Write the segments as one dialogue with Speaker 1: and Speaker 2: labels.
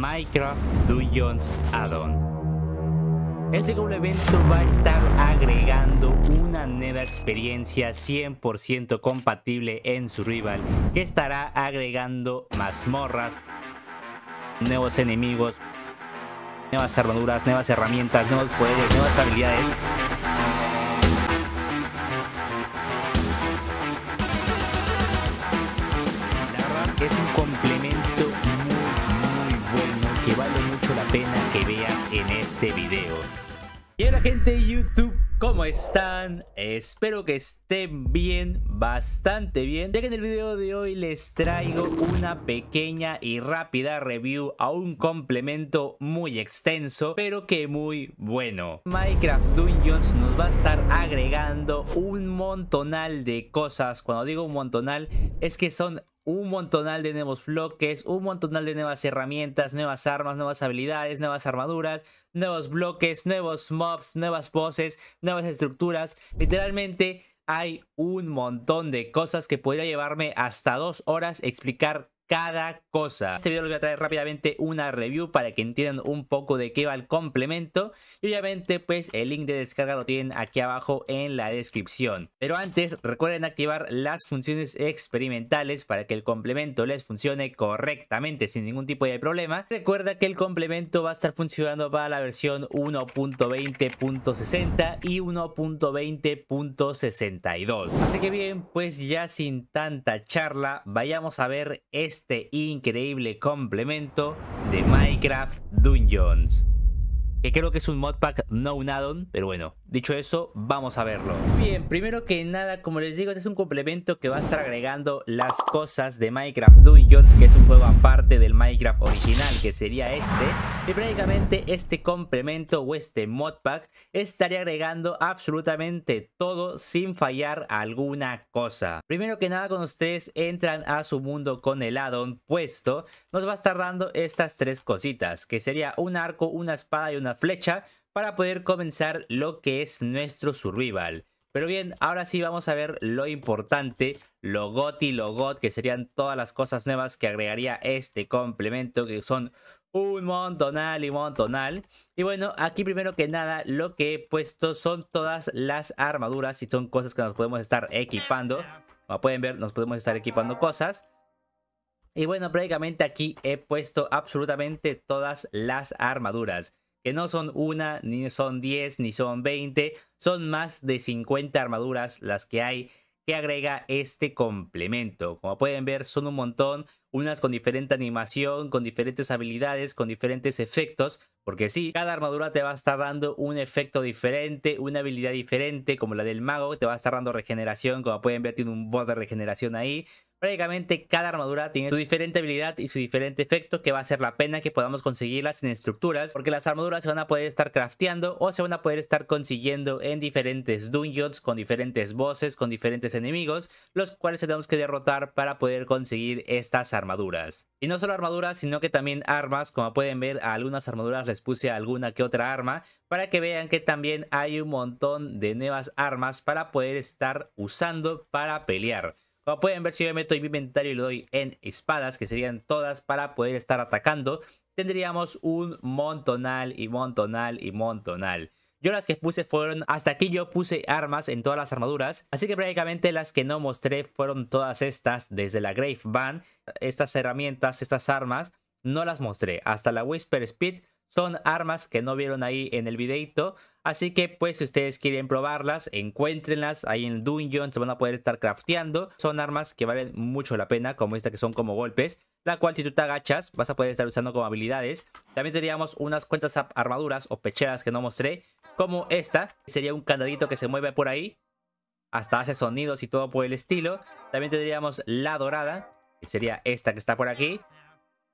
Speaker 1: Minecraft Dungeons Add-on. Este doble evento va a estar agregando una nueva experiencia 100% compatible en su rival que estará agregando mazmorras, nuevos enemigos, nuevas armaduras, nuevas herramientas, nuevos poderes, nuevas habilidades. es un complemento pena que veas en este video. Y hola gente de YouTube, ¿cómo están? Espero que estén bien, bastante bien Ya que en el video de hoy les traigo una pequeña y rápida review a un complemento muy extenso Pero que muy bueno Minecraft Dungeons nos va a estar agregando un montonal de cosas Cuando digo un montonal es que son un montonal de nuevos bloques, un montonal de nuevas herramientas, nuevas armas, nuevas habilidades, nuevas armaduras, nuevos bloques, nuevos mobs, nuevas voces, nuevas estructuras. Literalmente hay un montón de cosas que podría llevarme hasta dos horas explicar cada cosa. Este video les voy a traer rápidamente una review para que entiendan un poco de qué va el complemento. Y obviamente pues el link de descarga lo tienen aquí abajo en la descripción. Pero antes recuerden activar las funciones experimentales para que el complemento les funcione correctamente sin ningún tipo de problema. Recuerda que el complemento va a estar funcionando para la versión 1.20.60 y 1.20.62. Así que bien pues ya sin tanta charla vayamos a ver este este increíble complemento de Minecraft Dungeons. Que creo que es un modpack no un addon, pero bueno, Dicho eso, vamos a verlo. Bien, primero que nada, como les digo, este es un complemento que va a estar agregando las cosas de Minecraft Dungeons, que es un juego aparte del Minecraft original, que sería este. Y prácticamente este complemento o este modpack estaría agregando absolutamente todo sin fallar alguna cosa. Primero que nada, cuando ustedes entran a su mundo con el addon puesto, nos va a estar dando estas tres cositas, que sería un arco, una espada y una flecha, para poder comenzar lo que es nuestro survival. Pero bien, ahora sí vamos a ver lo importante, lo got y lo que serían todas las cosas nuevas que agregaría este complemento, que son un montonal y montonal. Y bueno, aquí primero que nada lo que he puesto son todas las armaduras y son cosas que nos podemos estar equipando. Como pueden ver, nos podemos estar equipando cosas. Y bueno, prácticamente aquí he puesto absolutamente todas las armaduras que no son una, ni son 10, ni son 20, son más de 50 armaduras las que hay que agrega este complemento. Como pueden ver, son un montón, unas con diferente animación, con diferentes habilidades, con diferentes efectos, porque sí, cada armadura te va a estar dando un efecto diferente, una habilidad diferente, como la del mago, te va a estar dando regeneración, como pueden ver tiene un bot de regeneración ahí, Prácticamente cada armadura tiene su diferente habilidad y su diferente efecto que va a ser la pena que podamos conseguirlas en estructuras porque las armaduras se van a poder estar crafteando o se van a poder estar consiguiendo en diferentes dungeons con diferentes bosses, con diferentes enemigos, los cuales tenemos que derrotar para poder conseguir estas armaduras. Y no solo armaduras, sino que también armas, como pueden ver a algunas armaduras les puse alguna que otra arma para que vean que también hay un montón de nuevas armas para poder estar usando para pelear pueden ver, si yo meto en mi inventario y lo doy en espadas, que serían todas para poder estar atacando, tendríamos un montonal y montonal y montonal. Yo las que puse fueron, hasta aquí yo puse armas en todas las armaduras, así que prácticamente las que no mostré fueron todas estas, desde la Grave Band. estas herramientas, estas armas, no las mostré, hasta la Whisper Speed son armas que no vieron ahí en el videito, Así que pues si ustedes quieren probarlas, encuéntrenlas ahí en Dungeon, se van a poder estar crafteando. Son armas que valen mucho la pena, como esta que son como golpes, la cual si tú te agachas vas a poder estar usando como habilidades. También tendríamos unas cuantas armaduras o pecheras que no mostré, como esta, sería un candadito que se mueve por ahí. Hasta hace sonidos y todo por el estilo. También tendríamos la dorada, que sería esta que está por aquí.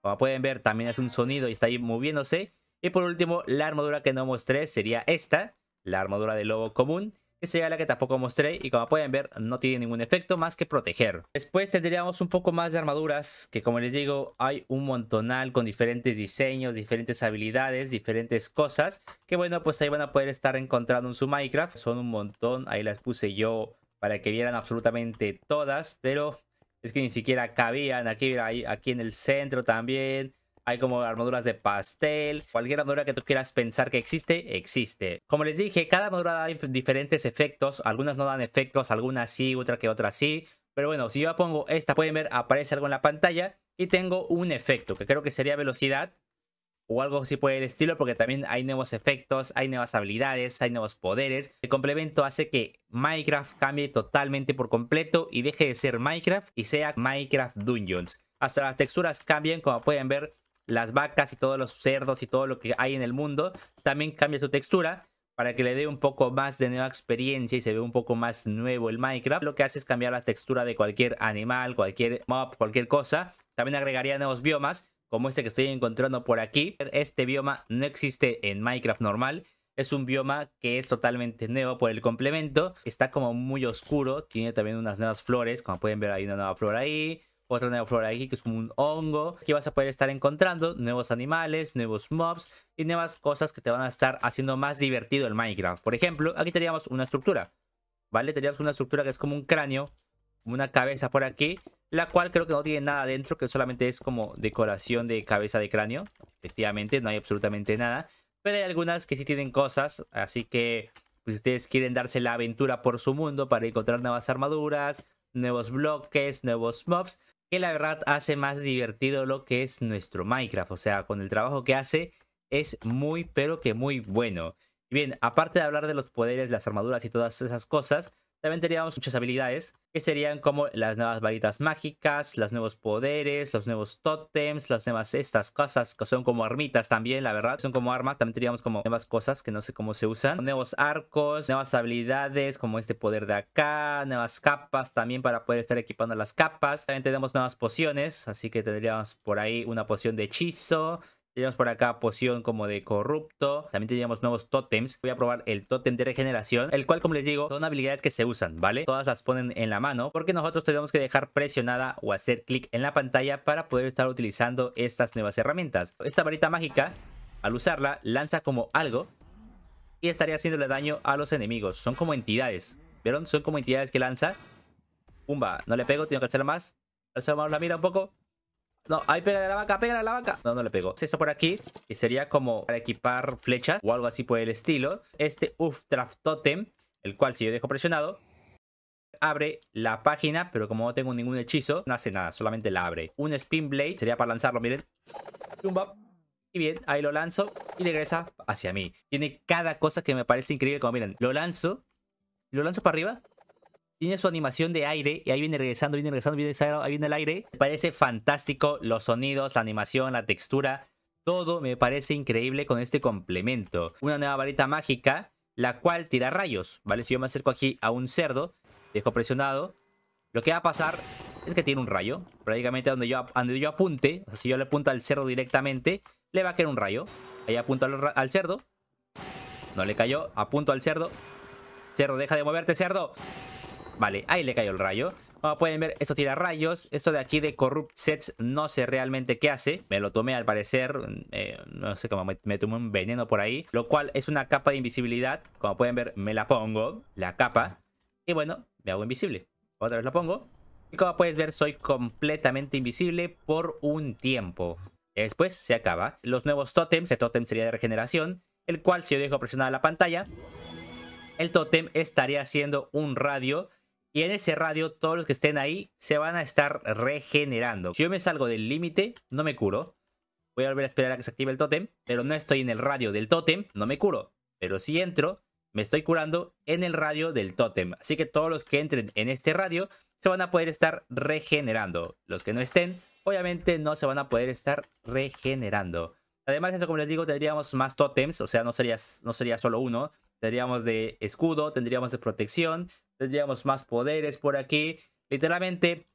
Speaker 1: Como pueden ver, también hace un sonido y está ahí moviéndose. Y por último, la armadura que no mostré sería esta, la armadura de lobo común, que sería la que tampoco mostré y como pueden ver no tiene ningún efecto más que proteger. Después tendríamos un poco más de armaduras, que como les digo hay un montonal con diferentes diseños, diferentes habilidades, diferentes cosas, que bueno pues ahí van a poder estar encontrando en su Minecraft, son un montón, ahí las puse yo para que vieran absolutamente todas, pero es que ni siquiera cabían, aquí, aquí en el centro también, hay como armaduras de pastel, cualquier armadura que tú quieras pensar que existe, existe. Como les dije, cada armadura da diferentes efectos, algunas no dan efectos, algunas sí, otra que otras sí. Pero bueno, si yo pongo esta, pueden ver, aparece algo en la pantalla y tengo un efecto, que creo que sería velocidad o algo así por el estilo, porque también hay nuevos efectos, hay nuevas habilidades, hay nuevos poderes. El complemento hace que Minecraft cambie totalmente por completo y deje de ser Minecraft y sea Minecraft Dungeons. Hasta las texturas cambien, como pueden ver, las vacas y todos los cerdos y todo lo que hay en el mundo, también cambia su textura para que le dé un poco más de nueva experiencia y se ve un poco más nuevo el Minecraft. Lo que hace es cambiar la textura de cualquier animal, cualquier mob, cualquier cosa. También agregaría nuevos biomas, como este que estoy encontrando por aquí. Este bioma no existe en Minecraft normal. Es un bioma que es totalmente nuevo por el complemento. Está como muy oscuro. Tiene también unas nuevas flores. Como pueden ver hay una nueva flor ahí otra nueva flora aquí, que es como un hongo. Aquí vas a poder estar encontrando nuevos animales, nuevos mobs y nuevas cosas que te van a estar haciendo más divertido el Minecraft. Por ejemplo, aquí teníamos una estructura, ¿vale? Teníamos una estructura que es como un cráneo, una cabeza por aquí, la cual creo que no tiene nada dentro, que solamente es como decoración de cabeza de cráneo. Efectivamente, no hay absolutamente nada. Pero hay algunas que sí tienen cosas, así que pues, si ustedes quieren darse la aventura por su mundo para encontrar nuevas armaduras, nuevos bloques, nuevos mobs, que la verdad hace más divertido lo que es nuestro Minecraft. O sea, con el trabajo que hace es muy, pero que muy bueno. Bien, aparte de hablar de los poderes, las armaduras y todas esas cosas, también tendríamos muchas habilidades, que serían como las nuevas varitas mágicas, los nuevos poderes, los nuevos tótems, las nuevas estas cosas que son como armitas también, la verdad. Son como armas, también tendríamos como nuevas cosas que no sé cómo se usan. Nuevos arcos, nuevas habilidades como este poder de acá, nuevas capas también para poder estar equipando las capas. También tenemos nuevas pociones, así que tendríamos por ahí una poción de hechizo, tenemos por acá poción como de corrupto. También teníamos nuevos tótems. Voy a probar el tótem de regeneración, el cual, como les digo, son habilidades que se usan, ¿vale? Todas las ponen en la mano porque nosotros tenemos que dejar presionada o hacer clic en la pantalla para poder estar utilizando estas nuevas herramientas. Esta varita mágica, al usarla, lanza como algo y estaría haciéndole daño a los enemigos. Son como entidades, ¿vieron? Son como entidades que lanza. Pumba, no le pego, tengo que hacer más. Alzamos la mira un poco. No, ahí pega la vaca, pega a la vaca. No, no le pego. eso por aquí, y sería como para equipar flechas o algo así por el estilo. Este Uf Totem, el cual si yo dejo presionado, abre la página, pero como no tengo ningún hechizo, no hace nada, solamente la abre. Un Spin Blade sería para lanzarlo, miren. Y bien, ahí lo lanzo y regresa hacia mí. Tiene cada cosa que me parece increíble, como miren, lo lanzo, lo lanzo para arriba tiene su animación de aire y ahí viene regresando, viene regresando, viene ahí viene el aire. Me parece fantástico los sonidos, la animación, la textura. Todo me parece increíble con este complemento. Una nueva varita mágica, la cual tira rayos, ¿vale? Si yo me acerco aquí a un cerdo, dejo presionado, lo que va a pasar es que tiene un rayo. Prácticamente donde yo, yo apunte, si yo le apunto al cerdo directamente, le va a caer un rayo. Ahí apunto al, al cerdo. No le cayó, apunto al cerdo. Cerdo, deja de moverte, cerdo. Vale, ahí le cayó el rayo. Como pueden ver, esto tira rayos. Esto de aquí de Corrupt Sets no sé realmente qué hace. Me lo tomé al parecer. Eh, no sé cómo me, tomé un veneno por ahí. Lo cual es una capa de invisibilidad. Como pueden ver, me la pongo. La capa. Y bueno, me hago invisible. Otra vez la pongo. Y como puedes ver, soy completamente invisible por un tiempo. Después se acaba. Los nuevos tótems. El este tótem sería de regeneración. El cual si yo dejo presionada la pantalla... El tótem estaría haciendo un radio y en ese radio, todos los que estén ahí se van a estar regenerando. Si yo me salgo del límite, no me curo. Voy a volver a esperar a que se active el tótem, pero no estoy en el radio del tótem, no me curo. Pero si entro, me estoy curando en el radio del tótem. Así que todos los que entren en este radio se van a poder estar regenerando. Los que no estén, obviamente no se van a poder estar regenerando. Además, eso como les digo, tendríamos más tótems, o sea, no sería, no sería solo uno. Tendríamos de escudo, tendríamos de protección, llevamos más poderes por aquí. Literalmente,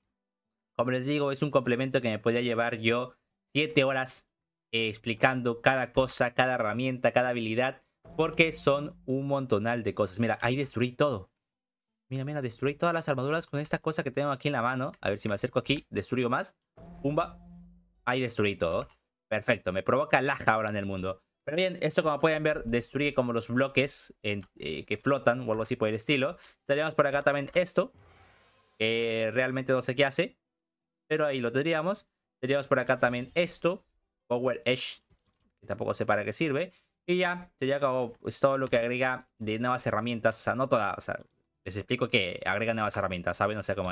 Speaker 1: como les digo, es un complemento que me podía llevar yo 7 horas eh, explicando cada cosa, cada herramienta, cada habilidad. Porque son un montonal de cosas. Mira, ahí destruí todo. Mira, mira, destruí todas las armaduras con esta cosa que tengo aquí en la mano. A ver si me acerco aquí. Destruyo más. Pumba. Ahí destruí todo. Perfecto. Me provoca laja ahora en el mundo. Pero bien, esto como pueden ver destruye como los bloques en, eh, que flotan o algo así por el estilo. Tendríamos por acá también esto. realmente no sé qué hace. Pero ahí lo tendríamos. Tendríamos por acá también esto. Power Edge. Que tampoco sé para qué sirve. Y ya, sería como pues, todo lo que agrega de nuevas herramientas. O sea, no todas. O sea, les explico que agrega nuevas herramientas, ¿saben? O sea, como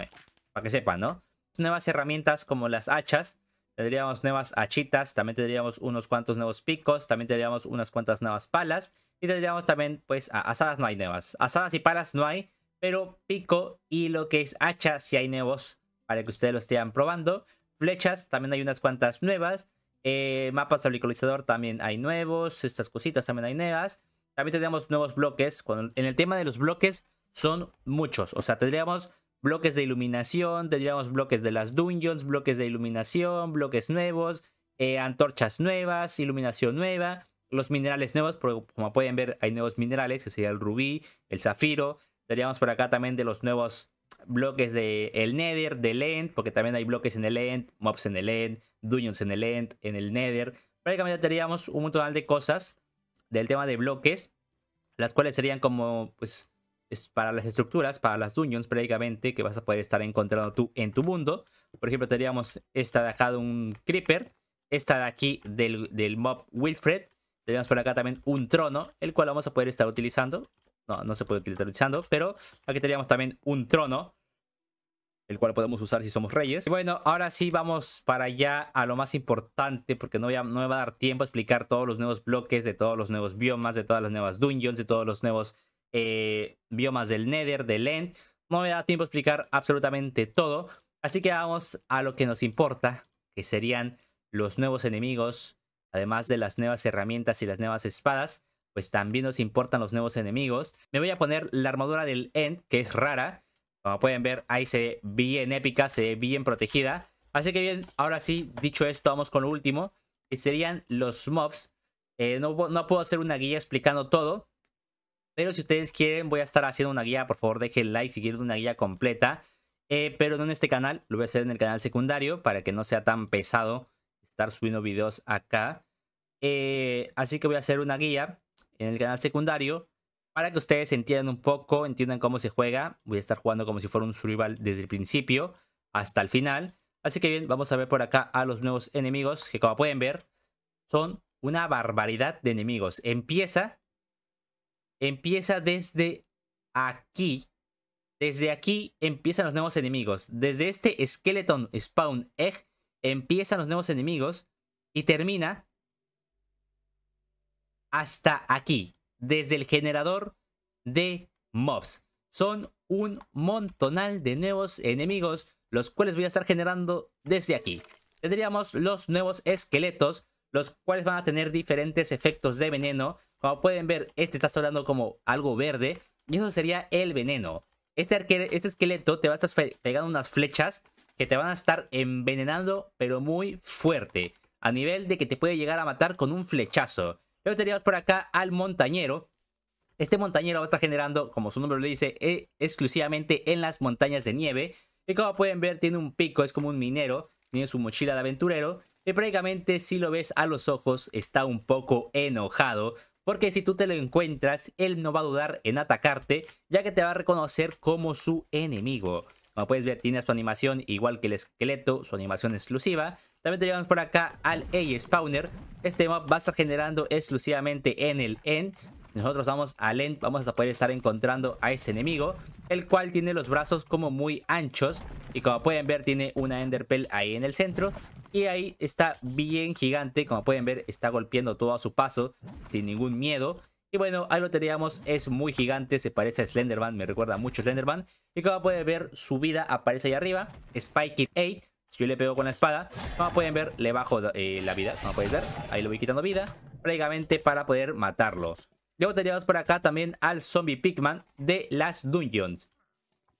Speaker 1: para que sepan, ¿no? Nuevas herramientas como las hachas Tendríamos nuevas hachitas, también tendríamos unos cuantos nuevos picos, también tendríamos unas cuantas nuevas palas. Y tendríamos también, pues, asadas no hay nuevas. Asadas y palas no hay, pero pico y lo que es hachas si hay nuevos para que ustedes lo estén probando. Flechas, también hay unas cuantas nuevas. Eh, mapas auriculizador también hay nuevos. Estas cositas también hay nuevas. También tendríamos nuevos bloques. en el tema de los bloques son muchos. O sea, tendríamos bloques de iluminación, tendríamos bloques de las dungeons, bloques de iluminación, bloques nuevos, eh, antorchas nuevas, iluminación nueva, los minerales nuevos, como pueden ver hay nuevos minerales, que sería el rubí, el zafiro, tendríamos por acá también de los nuevos bloques de el nether, del end, porque también hay bloques en el end, mobs en el end, dungeons en el end, en el nether, prácticamente tendríamos un montón de cosas del tema de bloques, las cuales serían como pues para las estructuras, para las dungeons prácticamente que vas a poder estar encontrando tú en tu mundo. Por ejemplo, tendríamos esta de acá de un creeper, esta de aquí del, del mob Wilfred, tenemos por acá también un trono, el cual vamos a poder estar utilizando. No, no se puede estar utilizando, pero aquí tendríamos también un trono, el cual podemos usar si somos reyes. Y bueno, ahora sí vamos para allá a lo más importante, porque no, voy no me va a dar tiempo a explicar todos los nuevos bloques, de todos los nuevos biomas, de todas las nuevas dungeons, de todos los nuevos eh, biomas del Nether, del End. No me da tiempo a explicar absolutamente todo. Así que vamos a lo que nos importa, que serían los nuevos enemigos, además de las nuevas herramientas y las nuevas espadas, pues también nos importan los nuevos enemigos. Me voy a poner la armadura del End, que es rara. Como pueden ver, ahí se ve bien épica, se ve bien protegida. Así que bien, ahora sí, dicho esto, vamos con lo último, que serían los mobs. Eh, no puedo hacer una guía explicando todo, pero si ustedes quieren, voy a estar haciendo una guía. Por favor, dejen like si quieren una guía completa. Eh, pero no en este canal, lo voy a hacer en el canal secundario para que no sea tan pesado estar subiendo videos acá. Eh, así que voy a hacer una guía en el canal secundario para que ustedes entiendan un poco, entiendan cómo se juega. Voy a estar jugando como si fuera un survival desde el principio hasta el final. Así que bien, vamos a ver por acá a los nuevos enemigos que como pueden ver son una barbaridad de enemigos. Empieza empieza desde aquí. Desde aquí empiezan los nuevos enemigos. Desde este Skeleton Spawn Egg empiezan los nuevos enemigos y termina hasta aquí, desde el generador de mobs. Son un montonal de nuevos enemigos, los cuales voy a estar generando desde aquí. Tendríamos los nuevos esqueletos, los cuales van a tener diferentes efectos de veneno, como pueden ver, este está sobrando como algo verde. Y eso sería el veneno. Este, este esqueleto te va a estar pegando unas flechas que te van a estar envenenando, pero muy fuerte. A nivel de que te puede llegar a matar con un flechazo. Luego tenemos por acá al montañero. Este montañero va a estar generando, como su nombre lo dice, eh, exclusivamente en las montañas de nieve. Y como pueden ver, tiene un pico, es como un minero. Tiene su mochila de aventurero. Y prácticamente, si lo ves a los ojos, está un poco enojado. Porque si tú te lo encuentras, él no va a dudar en atacarte, ya que te va a reconocer como su enemigo. Como puedes ver, tiene su animación igual que el esqueleto, su animación exclusiva. También tenemos por acá al A-Spawner. Este mob va a estar generando exclusivamente en el end. Nosotros vamos al end, vamos a poder estar encontrando a este enemigo, el cual tiene los brazos como muy anchos. Y como pueden ver, tiene una enderpel ahí en el centro, y ahí está bien gigante, como pueden ver, está golpeando todo a su paso, sin ningún miedo. Y bueno, ahí lo teníamos, es muy gigante, se parece a Slenderman, me recuerda mucho a Slenderman. Y como pueden ver, su vida aparece ahí arriba, Spike 8. Si yo le pego con la espada, como pueden ver, le bajo eh, la vida, como pueden ver, ahí lo voy quitando vida, prácticamente para poder matarlo. Luego teníamos por acá también al Zombie Pigman de las Dungeons.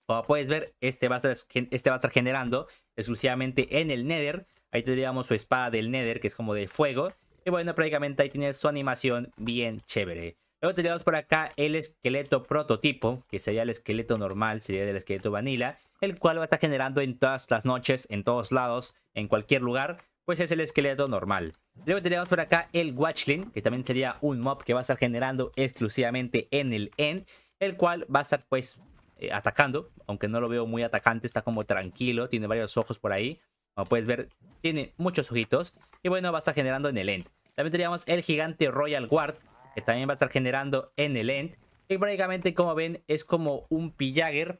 Speaker 1: Como puedes ver, este va a este va a estar generando exclusivamente en el Nether. Ahí tendríamos su espada del Nether, que es como de fuego. Y bueno, prácticamente ahí tiene su animación bien chévere. Luego tendríamos por acá el esqueleto prototipo, que sería el esqueleto normal, sería el esqueleto vanilla, el cual va a estar generando en todas las noches, en todos lados, en cualquier lugar, pues es el esqueleto normal. Luego tendríamos por acá el Watchlin, que también sería un mob que va a estar generando exclusivamente en el end, el cual va a estar pues eh, atacando, aunque no lo veo muy atacante, está como tranquilo, tiene varios ojos por ahí. Como puedes ver, tiene muchos ojitos. Y bueno, va a estar generando en el end. También tendríamos el gigante Royal Guard, que también va a estar generando en el end. Que prácticamente, como ven, es como un pillager,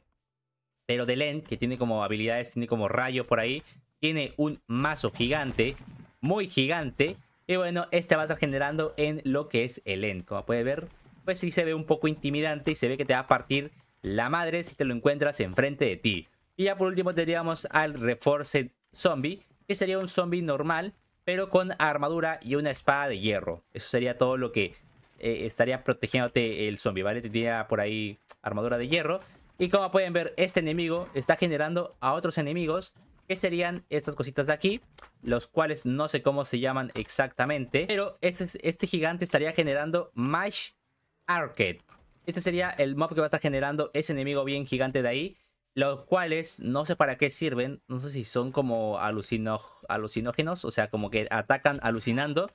Speaker 1: pero de end, que tiene como habilidades, tiene como rayo por ahí. Tiene un mazo gigante, muy gigante. Y bueno, este va a estar generando en lo que es el end. Como puede ver, pues sí se ve un poco intimidante y se ve que te va a partir la madre si te lo encuentras enfrente de ti. Y ya por último tendríamos al Reforced zombie, que sería un zombie normal, pero con armadura y una espada de hierro. Eso sería todo lo que eh, estaría protegiéndote el zombie, ¿vale? Tendría por ahí armadura de hierro. Y como pueden ver, este enemigo está generando a otros enemigos, que serían estas cositas de aquí, los cuales no sé cómo se llaman exactamente, pero este, este gigante estaría generando Mash Arcade. Este sería el mob que va a estar generando ese enemigo bien gigante de ahí, los cuales no sé para qué sirven, no sé si son como alucinógenos, o sea, como que atacan alucinando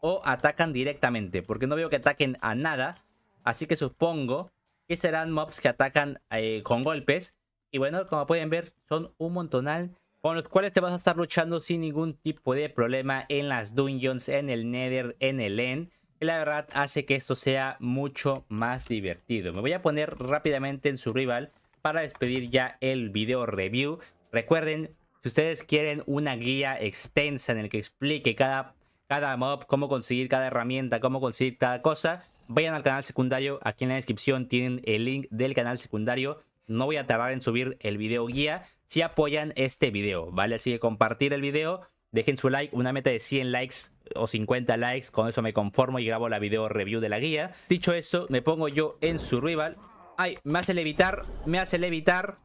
Speaker 1: o atacan directamente, porque no veo que ataquen a nada, así que supongo que serán mobs que atacan eh, con golpes. Y bueno, como pueden ver, son un montonal con los cuales te vas a estar luchando sin ningún tipo de problema en las dungeons, en el nether, en el end. que la verdad hace que esto sea mucho más divertido. Me voy a poner rápidamente en su rival para despedir ya el video review. Recuerden, si ustedes quieren una guía extensa en el que explique cada, cada mob, cómo conseguir cada herramienta, cómo conseguir cada cosa, vayan al canal secundario. Aquí en la descripción tienen el link del canal secundario. No voy a tardar en subir el video guía si apoyan este video, ¿vale? Así que compartir el video, dejen su like, una meta de 100 likes o 50 likes, con eso me conformo y grabo la video review de la guía. Dicho eso, me pongo yo en su rival Ay, me hace levitar. Me hace levitar.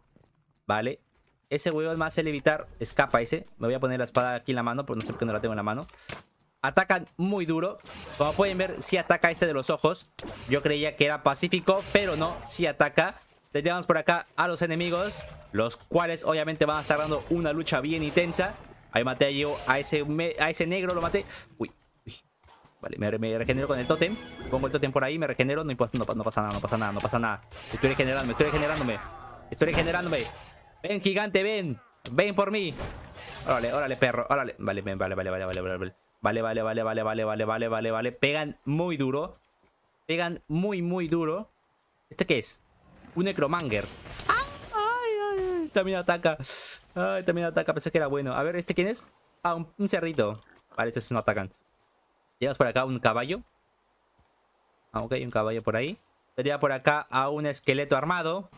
Speaker 1: Vale. Ese huevón me hace levitar. Escapa ese. Me voy a poner la espada aquí en la mano. Porque no sé por qué no la tengo en la mano. Atacan muy duro. Como pueden ver, sí ataca este de los ojos. Yo creía que era pacífico, pero no. Sí ataca. tenemos por acá a los enemigos. Los cuales obviamente van a estar dando una lucha bien intensa. Ahí maté yo a ese, a ese negro. Lo maté. Uy, Vale, me, regenero con el tótem. Pongo el tótem por ahí, me regenero. No, pasa nada, no pasa nada, no pasa nada. Estoy regenerándome, estoy regenerándome. Estoy regenerándome. Ven, gigante, ven. Ven por mí. Órale, órale, perro. Órale. Vale, vale, vale, vale, vale, vale. Vale, vale, vale, vale, vale, vale, vale, vale, Pegan muy duro. Pegan muy, muy duro. ¿Este qué es? Un necromanger. ¡Ay, ay, ay! También ataca. Ay, también ataca. Pensé que era bueno. A ver, ¿este quién es? Ah, un, un cerdito. Vale, estos no atacan. Llevas por acá un caballo. Ah, ok, un caballo por ahí. Tendría por acá a un esqueleto armado.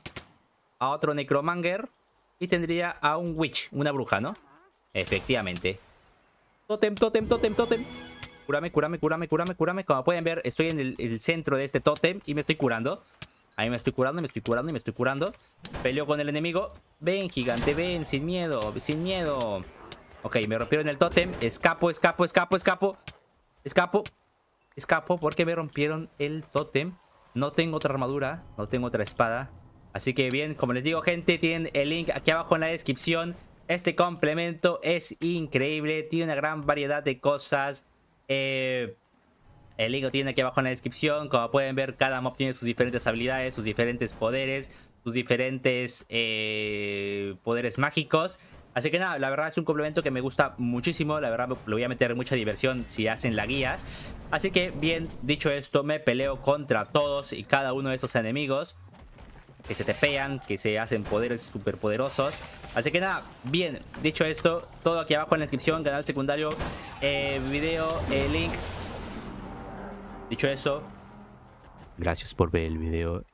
Speaker 1: A otro necromanger. Y tendría a un witch, una bruja, ¿no? Efectivamente. Totem, totem, totem, totem. curame cúrame, cúrame, cúrame, cúrame. Como pueden ver, estoy en el, centro de este totem y me estoy curando. Ahí me estoy curando, me estoy curando y me estoy curando. Peleo con el enemigo. Ven, gigante, ven, sin miedo, sin miedo. Ok, me rompieron el totem Escapo, escapo, escapo, escapo. Escapo. Escapo porque me rompieron el tótem. No tengo otra armadura. No tengo otra espada. Así que bien, como les digo, gente, tienen el link aquí abajo en la descripción. Este complemento es increíble. Tiene una gran variedad de cosas. Eh, el link lo tienen aquí abajo en la descripción. Como pueden ver, cada mob tiene sus diferentes habilidades, sus diferentes poderes, sus diferentes eh, poderes mágicos. Así que nada, la verdad es un complemento que me gusta muchísimo. La verdad lo voy a meter mucha diversión si hacen la guía. Así que bien, dicho esto, me peleo contra todos y cada uno de estos enemigos que se te pean, que se hacen poderes superpoderosos. Así que nada, bien, dicho esto, todo aquí abajo en la descripción, canal secundario, eh, video, eh, link. Dicho eso, gracias por ver el video